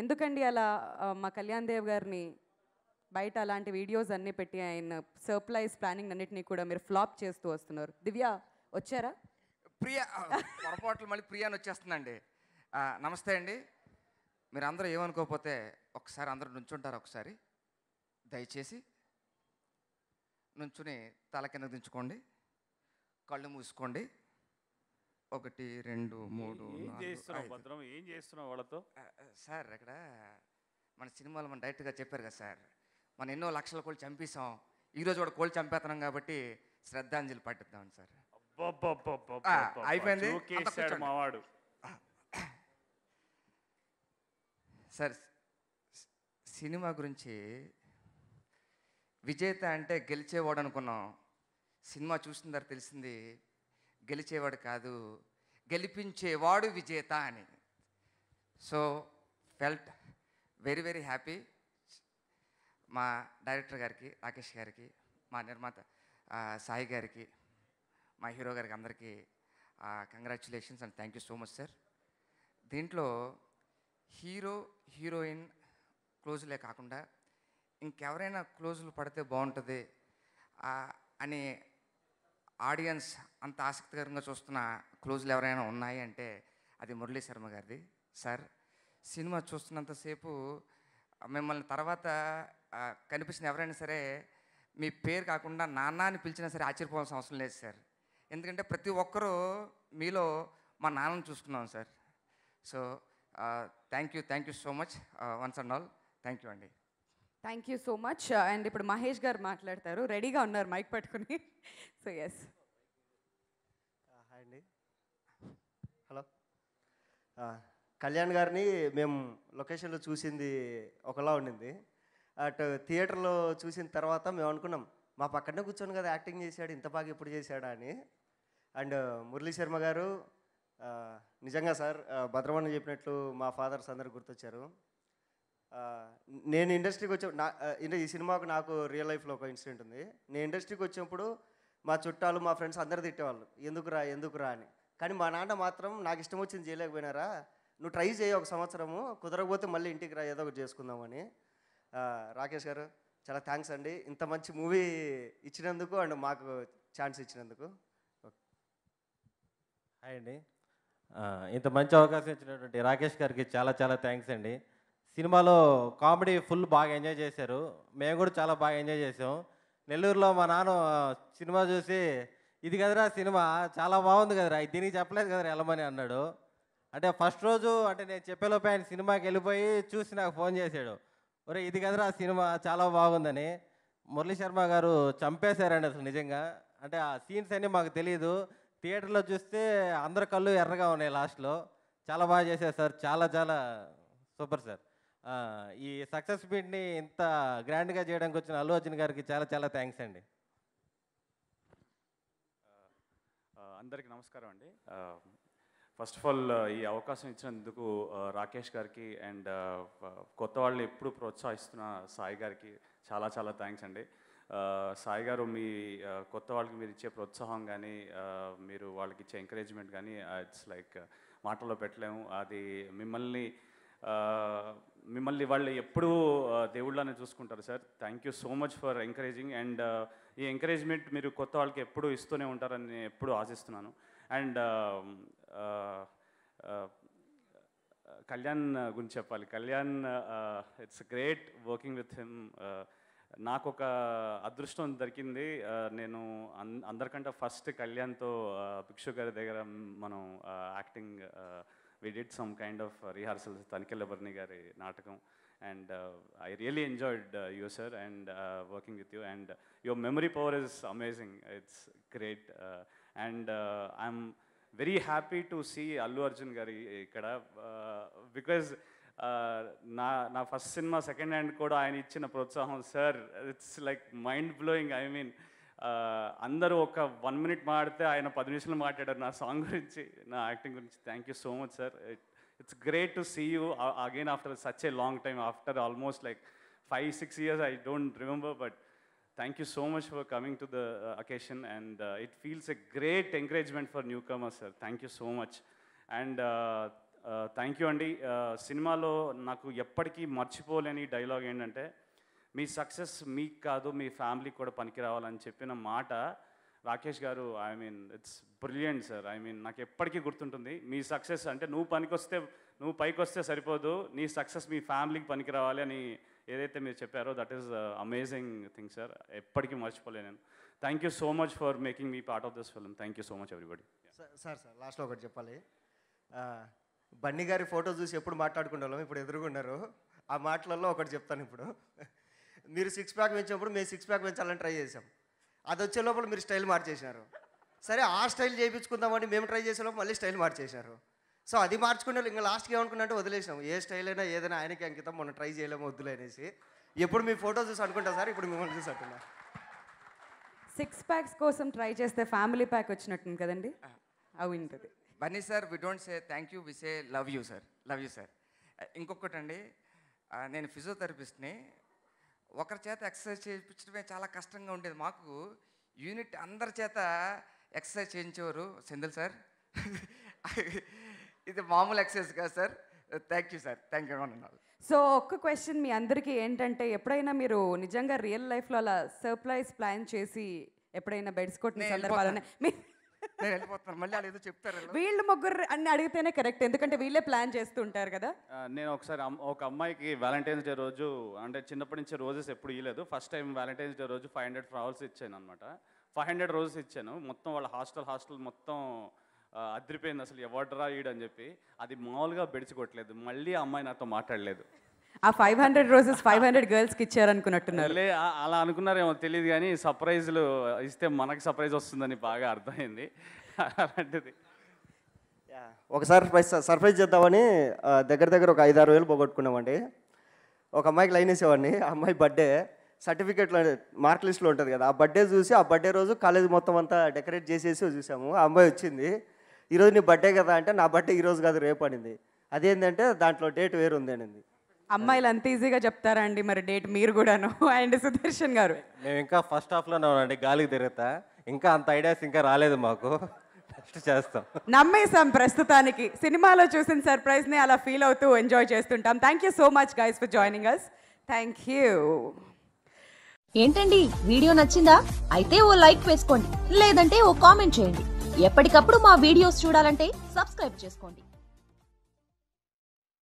ఎందుకండి అలా మా కళ్యాణ్ దేవ్ గారిని బయట అలాంటి వీడియోస్ అన్నీ పెట్టి ఆయన సర్ప్లైజ్ ప్లానింగ్ అన్నింటినీ కూడా మీరు ఫ్లాప్ చేస్తూ వస్తున్నారు దివ్య వచ్చారా ప్రియా పొరపాట్లు మళ్ళీ ప్రియాని అని వచ్చేస్తుందండి నమస్తే అండి మీరు అందరూ ఏమనుకోకపోతే ఒకసారి అందరూ నుంచుంటారు ఒకసారి దయచేసి నుంచుని తల కింద దించుకోండి కళ్ళు మూసుకోండి ఒకటి రెండు మూడు ఏం చేస్తున్నావు భద్రం ఏం చేస్తున్నావు వాళ్ళతో సార్ అక్కడ మన సినిమాలు మనం డైరెక్ట్గా చెప్పారు కదా సార్ మనం ఎన్నో లక్షల కోళ్ళు చంపేసాం ఈరోజు కూడా కోళ్ళు చంపేస్తున్నాం కాబట్టి శ్రద్ధాంజలి పట్టిద్దాం సార్ అయిపోయింది మావాడు సార్ సినిమా గురించి విజేత అంటే గెలిచేవాడు అనుకున్నాం సినిమా చూసిన తర్వాత తెలిసింది గెలిచేవాడు కాదు గెలిపించేవాడు విజేత అని so felt very very happy మా డైరెక్టర్ గారికి రాకేష్ గారికి మా నిర్మాత సాయి గారికి మా హీరో గారికి అందరికీ congratulations and thank you so much sir దీంట్లో హీరో హీరోయిన్ క్లోజులే కాకుండా ఇంకెవరైనా క్లోజులు పడితే బాగుంటుంది అని ఆడియన్స్ అంత ఆసక్తికరంగా చూస్తున్న క్లోజ్లు ఎవరైనా ఉన్నాయి అంటే అది మురళీ శర్మ గారిది సార్ సినిమా చూస్తున్నంతసేపు మిమ్మల్ని తర్వాత కనిపిస్తున్న ఎవరైనా సరే మీ పేరు కాకుండా నాన్న అని పిలిచినా సరే ఆశ్చర్యపోవాల్సిన అవసరం లేదు సార్ ఎందుకంటే ప్రతి ఒక్కరూ మీలో మా నాన్నను చూసుకున్నాం sir so thank you thank you so much once and all thank you అండి thank you so much and ఇప్పుడు మహేష్ గారు మాట్లాడతారు రెడీగా ఉన్నారు మైక్ పట్టుకుని సో ఎస్ హాయ్ అండి హలో uh, కళ్యాణ్ గారిని మేము లొకేషన్లో చూసింది ఒకలా ఉండింది అటు uh, థియేటర్లో చూసిన తర్వాత మేము అనుకున్నాం మా పక్కనే కూర్చొని కదా యాక్టింగ్ చేశాడు ఇంత బాగా ఎప్పుడు చేశాడా అని అండ్ uh, మురళీ శర్మ గారు నిజంగా సార్ భద్రమని చెప్పినట్లు మా ఫాదర్స్ అందరు గుర్తొచ్చారు నేను ఇండస్ట్రీకి వచ్చే నా ఈ సినిమాకు నాకు రియల్ లైఫ్లో ఒక ఇన్సిడెంట్ ఉంది నేను ఇండస్ట్రీకి వచ్చినప్పుడు మా చుట్టాలు మా ఫ్రెండ్స్ అందరు తిట్టేవాళ్ళు ఎందుకురా ఎందుకురా అని కానీ మా నాన్న మాత్రం నాకు ఇష్టం వచ్చింది చేయలేకపోయినారా నువ్వు ట్రై చేయి ఒక సంవత్సరము కుదరకపోతే మళ్ళీ ఇంటికి రా ఏదో ఒకటి చేసుకుందామని రాకేష్ గారు చాలా థ్యాంక్స్ అండి ఇంత మంచి మూవీ ఇచ్చినందుకు అండ్ మాకు ఛాన్స్ ఇచ్చినందుకు హాయ్ అండి ఇంత మంచి అవకాశం ఇచ్చినటువంటి రాకేష్ గారికి చాలా చాలా థ్యాంక్స్ అండి సినిమాలో కామెడీ ఫుల్ బాగా ఎంజాయ్ చేశారు మేము కూడా చాలా బాగా ఎంజాయ్ చేసాం నెల్లూరులో మా నాన్న సినిమా చూసి ఇది కదరా సినిమా చాలా బాగుంది కదరా దీనికి చెప్పలేదు కదరా వెళ్ళమని అన్నాడు అంటే ఫస్ట్ రోజు అంటే నేను చెప్పేలోపు ఆయన సినిమాకి వెళ్ళిపోయి చూసి నాకు ఫోన్ చేశాడు ఒరే ఇది కదరా సినిమా చాలా బాగుందని మురళీ శర్మ గారు చంపేశారండి అసలు నిజంగా అంటే ఆ సీన్స్ అన్నీ మాకు తెలియదు థియేటర్లో చూస్తే అందరి కళ్ళు ఎర్రగా ఉన్నాయి లాస్ట్లో చాలా బాగా చేశారు సార్ చాలా చాలా సూపర్ సార్ ఈ సక్సెస్ స్పీడ్ని ఇంత గ్రాండ్గా చేయడానికి వచ్చిన అల్లు అర్జున్ గారికి చాలా చాలా థ్యాంక్స్ అండి అందరికీ నమస్కారం అండి ఫస్ట్ ఆఫ్ ఆల్ ఈ అవకాశం ఇచ్చినందుకు రాకేష్ గారికి అండ్ కొత్త వాళ్ళని ఎప్పుడు ప్రోత్సహిస్తున్న సాయి గారికి చాలా చాలా థ్యాంక్స్ అండి సాయి గారు మీ కొత్త వాళ్ళకి మీరు ఇచ్చే ప్రోత్సాహం కానీ మీరు వాళ్ళకి ఇచ్చే ఎంకరేజ్మెంట్ కానీ ఇట్స్ లైక్ మాటల్లో పెట్టలేము అది మిమ్మల్ని మిమ్మల్ని వాళ్ళు ఎప్పుడూ దేవుళ్ళని చూసుకుంటారు sir thank you so much for encouraging and ఈ ఎంకరేజ్మెంట్ మీరు కొత్త వాళ్ళకి ఎప్పుడూ ఇస్తూనే ఉంటారని నేను ఎప్పుడూ ఆశిస్తున్నాను అండ్ కళ్యాణ్ గురించి చెప్పాలి Kalyan it's great working with him నాకు ఒక అదృష్టం దొరికింది నేను అందరికంటే ఫస్ట్ కళ్యాణ్తో భిక్షు గారి దగ్గర మనం acting we did some kind of rehearsals తనికెళ్ళబర్ని గారి నాటకం and I really enjoyed you sir and working with you and your memory power is amazing it's great and I'm very happy to see Allu Arjun గారి ఇక్కడ because uh, uh, నా నా first cinema second hand కూడా ఆయన ఇచ్చిన ప్రోత్సాహం sir it's like mind blowing I mean అందరూ ఒక వన్ మినిట్ మాడితే ఆయన పది నిమిషాలు మాట్లాడారు నా సాంగ్ గురించి నా యాక్టింగ్ గురించి thank you so much sir it's great to see you again after such a long time after almost like five six years I don't remember but thank you so much for coming to the occasion and it feels a great encouragement for new comer sir thank you so much and thank you అండి సినిమాలో నాకు ఎప్పటికీ మర్చిపోలేని dialogue ఏంటంటే మీ success మీకు కాదు మీ ఫ్యామిలీకి కూడా పనికి రావాలని చెప్పిన మాట రాకేష్ గారు I mean it's brilliant sir I mean నాకు ఎప్పటికీ గుర్తుంటుంది మీ సక్సెస్ అంటే నువ్వు పనికి వస్తే నువ్వు పైకి వస్తే సరిపోదు నీ సక్సెస్ మీ ఫ్యామిలీకి పనికి రావాలి అని ఏదైతే మీరు చెప్పారో that is amazing thing sir ఎప్పటికీ మర్చిపోలేను నేను thank you so much for making me part of this film thank you so much everybody sir sir లాస్ట్లో ఒకటి చెప్పాలి బన్నీ గారి ఫోటో చూసి ఎప్పుడు మాట్లాడుకునే ఇప్పుడు ఎదురుకున్నారు ఆ మాటలలో ఒకటి చెప్తాను ఇప్పుడు మీరు సిక్స్ ప్యాక్ పెంచినప్పుడు మేము సిక్స్ ప్యాక్ పెంచాలని ట్రై చేసాం అది వచ్చే లోపల మీరు స్టైల్ మార్చేసినారు సరే ఆ స్టైల్ చేయించుకుందామని మేము ట్రై చేసే లోపల మళ్ళీ స్టైల్ మార్చేసినారు సో అది మార్చుకునే ఇంకా లాస్ట్కి ఏమనుకున్నట్టు వదిలేసాం ఏ స్టైల్ అయినా ఏదైనా ఆయనకి అంకితం మనం ట్రై చేయలేము వద్దులే అనేసి ఎప్పుడు మీ ఫోటో చూసి అనుకుంటా సార్ ఇప్పుడు మిమ్మల్ని చూసి అంటున్నా సిక్స్ ప్యాక్స్ కోసం ట్రై చేస్తే ఫ్యామిలీ ప్యాక్ వచ్చినట్టుంది కదండి అవుంటుంది Bunny sir we don't say thank you we say love you sir love you sir ఇంకొకటండి నేను ఫిజియోథెరపిస్ట్ని ఒకరి చేత ఎక్సర్సైజ్ చేయించడమే చాలా కష్టంగా ఉండేది మాకు యూనిట్ అందరి చేత ఎక్సర్సైజ్ చేయించేవారు సెందిల్ సార్ ఇది మామూలు ఎక్సర్సైజ్ కాదు sir thank you sir thank you so ఒక్క క్వశ్చన్ మీ అందరికీ ఏంటంటే ఎప్పుడైనా మీరు నిజంగా రియల్ లైఫ్లో అలా సర్ప్రైజ్ ప్లాన్ చేసి ఎప్పుడైనా బెడ్స్ కొట్టిన సందర్భాలనే మీ నేను మళ్ళీ వాళ్ళు ఏదో చెప్తారు వీళ్ళు ముగ్గురు అన్ని అడిగితేనే కరెక్ట్ ఎందుకంటే వీళ్ళే ప్లాన్ చేస్తుంటారు కదా నేను ఒకసారి ఒక అమ్మాయికి వ్యాలంటైన్స్ డే రోజు అంటే చిన్నప్పటి నుంచి రోజెస్ ఎప్పుడు ఇవ్వలేదు ఫస్ట్ టైం వ్యాలంటైన్స్ డే రోజు ఫైవ్ హండ్రెడ్ ఫ్లవర్స్ ఇచ్చాను అనమాట ఫైవ్ హండ్రెడ్ రోజెస్ ఇచ్చాను మొత్తం వాళ్ళ హాస్టల్ హాస్టల్ మొత్తం అదిరిపోయింది అసలు ఎవడరా ఈడు అని చెప్పి అది మామూలుగా బెడిచి కొట్టలేదు మళ్ళీ ఆ అమ్మాయి నాతో మాట్లాడలేదు ఆ five hundred roses five hundred గర్ల్స్కి ఇచ్చారు అనుకున్నట్టున్నారు అలా అనుకున్నారేమో తెలియదు కానీ సర్ప్రైజ్లు ఇస్తే మనకు సర్ప్రైజ్ వస్తుందని బాగా అర్థమైంది అలాంటిది ఒకసారి సర్ప్రైజ్ చేద్దామని దగ్గర దగ్గర ఒక ఐదారు వేలు పోగొట్టుకున్నామండి ఒక అమ్మాయికి లైన్ వేసేవాడిని ఆ అమ్మాయి బర్త్డే సర్టిఫికేట్లో మార్క్ లిస్ట్లో ఉంటుంది కదా ఆ బర్త్డే చూసి ఆ బర్త్డే రోజు కాలేజ్ మొత్తం అంతా డెకరేట్ చేసేసి చూసాము ఆ అమ్మాయి వచ్చింది ఈరోజు నీ బర్త్డే కదా అంటే నా బర్త్డే ఈరోజు కాదు రేపు అనింది అదేంటంటే దాంట్లో డేట్ వేరు ఉంది అనింది అమ్మాయిలు అంత ఈజీగా చెప్తారా అండి మరి డేట్ మీరు కూడాను అండ్ సుదర్శన్ గారు మేము ఇంకా ఫస్ట్ హాఫ్లోనే ఉన్నాండి గాలికి తిరుగుతా ఇంకా అంత ఐడియాస్ ఇంకా రాలేదు మాకు చేస్తాం నమ్మేసాం ప్రస్తుతానికి సినిమాలో చూసిన సర్ప్రైజ్ని అలా ఫీల్ అవుతూ ఎంజాయ్ చేస్తుంటాం thank you so much guys for joining us thank you ఏంటండి వీడియో నచ్చిందా అయితే ఓ లైక్ వేసుకోండి లేదంటే ఓ కామెంట్ చేయండి ఎప్పటికప్పుడు మా వీడియోస్ చూడాలంటే సబ్స్క్రైబ్ చేసుకోండి